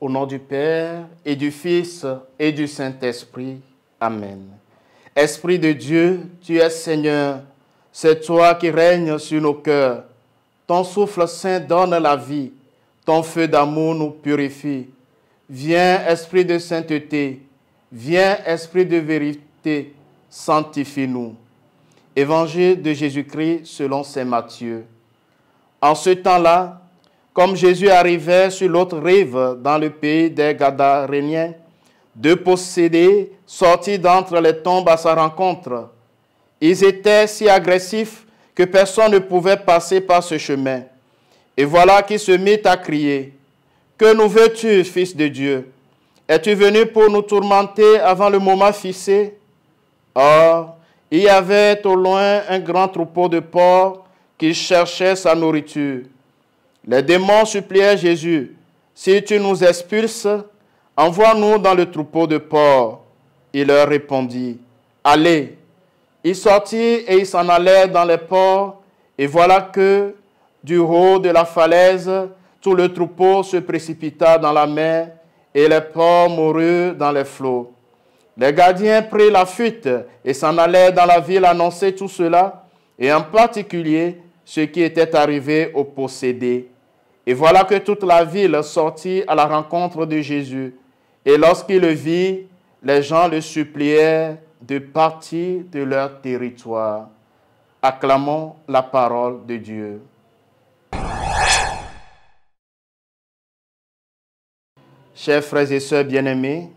Au nom du Père et du Fils et du Saint-Esprit. Amen. Esprit de Dieu, tu es Seigneur. C'est toi qui règnes sur nos cœurs. Ton souffle saint donne la vie. Ton feu d'amour nous purifie. Viens, Esprit de sainteté. Viens, Esprit de vérité. Sanctifie-nous. Évangile de Jésus-Christ selon Saint Matthieu. En ce temps-là, comme Jésus arrivait sur l'autre rive dans le pays des Gadaréniens, deux possédés sortis d'entre les tombes à sa rencontre. Ils étaient si agressifs que personne ne pouvait passer par ce chemin. Et voilà qu'ils se mit à crier, Que nous veux-tu, Fils de Dieu Es-tu venu pour nous tourmenter avant le moment fixé Or, il y avait au loin un grand troupeau de porcs qui cherchait sa nourriture. Les démons suppliaient Jésus, Si tu nous expulses, envoie-nous dans le troupeau de porcs. Il leur répondit, Allez. Ils sortirent et ils s'en allèrent dans les porcs, et voilà que, du haut de la falaise, tout le troupeau se précipita dans la mer, et les porcs moururent dans les flots. Les gardiens prirent la fuite et s'en allèrent dans la ville annoncer tout cela, et en particulier ce qui était arrivé au possédé. Et voilà que toute la ville sortit à la rencontre de Jésus. Et lorsqu'il le vit, les gens le supplièrent de partir de leur territoire. Acclamons la parole de Dieu. Chers frères et sœurs bien-aimés,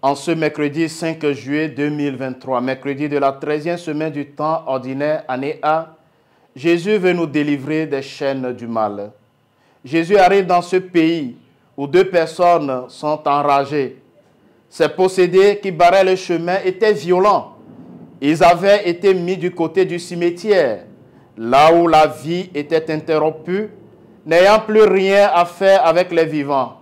en ce mercredi 5 juillet 2023, mercredi de la treizième semaine du temps ordinaire, année A, Jésus veut nous délivrer des chaînes du mal. Jésus arrive dans ce pays où deux personnes sont enragées. Ces possédés qui barraient le chemin étaient violents. Ils avaient été mis du côté du cimetière, là où la vie était interrompue, n'ayant plus rien à faire avec les vivants.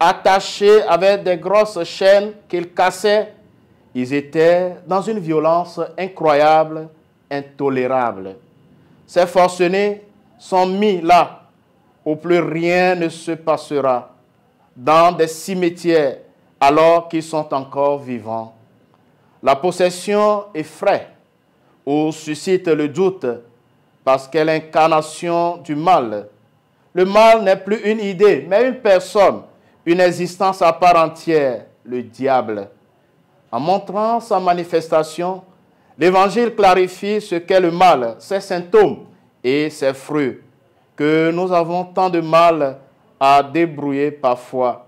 Attachés avec des grosses chaînes qu'ils cassaient, ils étaient dans une violence incroyable, intolérable. Ces forcenés sont mis là où plus rien ne se passera, dans des cimetières alors qu'ils sont encore vivants. La possession effraie ou suscite le doute parce qu'elle est l'incarnation du mal. Le mal n'est plus une idée, mais une personne, une existence à part entière, le diable. En montrant sa manifestation, L'évangile clarifie ce qu'est le mal, ses symptômes et ses fruits, que nous avons tant de mal à débrouiller parfois.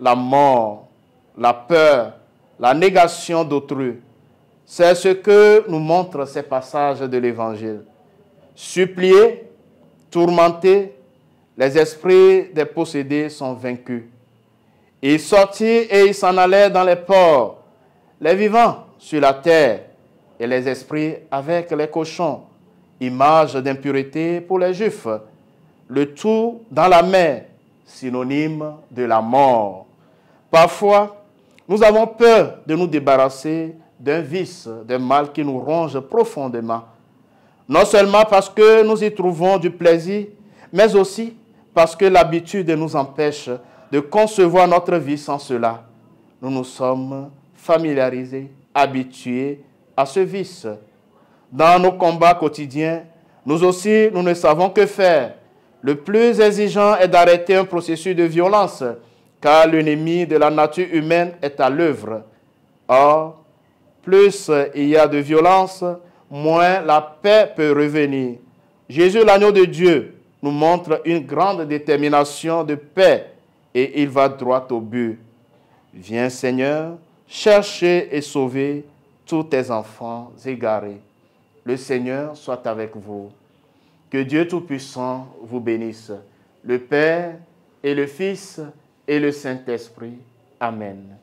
La mort, la peur, la négation d'autrui. C'est ce que nous montrent ces passages de l'évangile. Suppliés, tourmentés, les esprits des possédés sont vaincus. Ils sortirent et ils s'en allaient dans les ports, les vivants sur la terre et les esprits avec les cochons, image d'impureté pour les juifs, le tout dans la mer, synonyme de la mort. Parfois, nous avons peur de nous débarrasser d'un vice, d'un mal qui nous ronge profondément. Non seulement parce que nous y trouvons du plaisir, mais aussi parce que l'habitude nous empêche de concevoir notre vie sans cela. Nous nous sommes familiarisés, habitués à ce vice. Dans nos combats quotidiens, nous aussi, nous ne savons que faire. Le plus exigeant est d'arrêter un processus de violence, car l'ennemi de la nature humaine est à l'œuvre. Or, plus il y a de violence, moins la paix peut revenir. Jésus, l'agneau de Dieu, nous montre une grande détermination de paix et il va droit au but. Viens Seigneur, chercher et sauver tous tes enfants égarés. Le Seigneur soit avec vous. Que Dieu Tout-Puissant vous bénisse, le Père et le Fils et le Saint-Esprit. Amen.